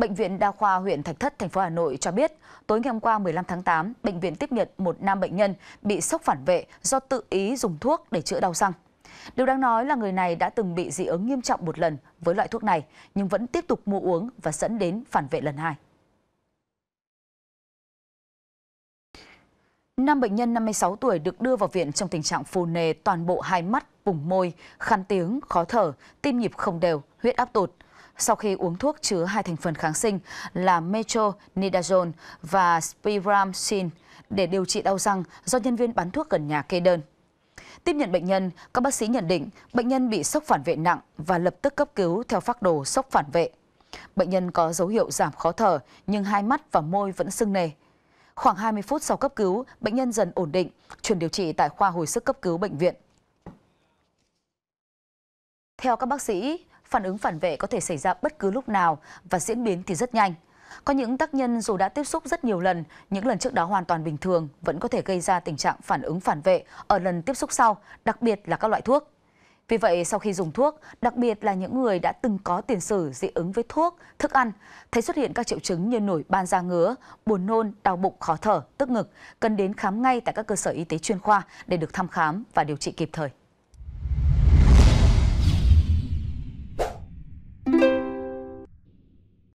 Bệnh viện Đa khoa huyện Thạch Thất, thành phố Hà Nội cho biết, tối ngày hôm qua 15 tháng 8, bệnh viện tiếp nhận một nam bệnh nhân bị sốc phản vệ do tự ý dùng thuốc để chữa đau răng. Điều đáng nói là người này đã từng bị dị ứng nghiêm trọng một lần với loại thuốc này, nhưng vẫn tiếp tục mua uống và dẫn đến phản vệ lần hai. Nam bệnh nhân 56 tuổi được đưa vào viện trong tình trạng phù nề toàn bộ hai mắt, vùng môi, khăn tiếng, khó thở, tim nhịp không đều, huyết áp tụt sau khi uống thuốc chứa hai thành phần kháng sinh là metronidazole và spiramycin để điều trị đau răng do nhân viên bán thuốc gần nhà kê đơn. Tiếp nhận bệnh nhân, các bác sĩ nhận định bệnh nhân bị sốc phản vệ nặng và lập tức cấp cứu theo phác đồ sốc phản vệ. Bệnh nhân có dấu hiệu giảm khó thở nhưng hai mắt và môi vẫn sưng nề. Khoảng 20 phút sau cấp cứu, bệnh nhân dần ổn định, chuyển điều trị tại khoa hồi sức cấp cứu bệnh viện. Theo các bác sĩ, phản ứng phản vệ có thể xảy ra bất cứ lúc nào và diễn biến thì rất nhanh. Có những tác nhân dù đã tiếp xúc rất nhiều lần, những lần trước đó hoàn toàn bình thường vẫn có thể gây ra tình trạng phản ứng phản vệ ở lần tiếp xúc sau, đặc biệt là các loại thuốc. Vì vậy, sau khi dùng thuốc, đặc biệt là những người đã từng có tiền sử dị ứng với thuốc, thức ăn, thấy xuất hiện các triệu chứng như nổi ban da ngứa, buồn nôn, đau bụng, khó thở, tức ngực, cần đến khám ngay tại các cơ sở y tế chuyên khoa để được thăm khám và điều trị kịp thời.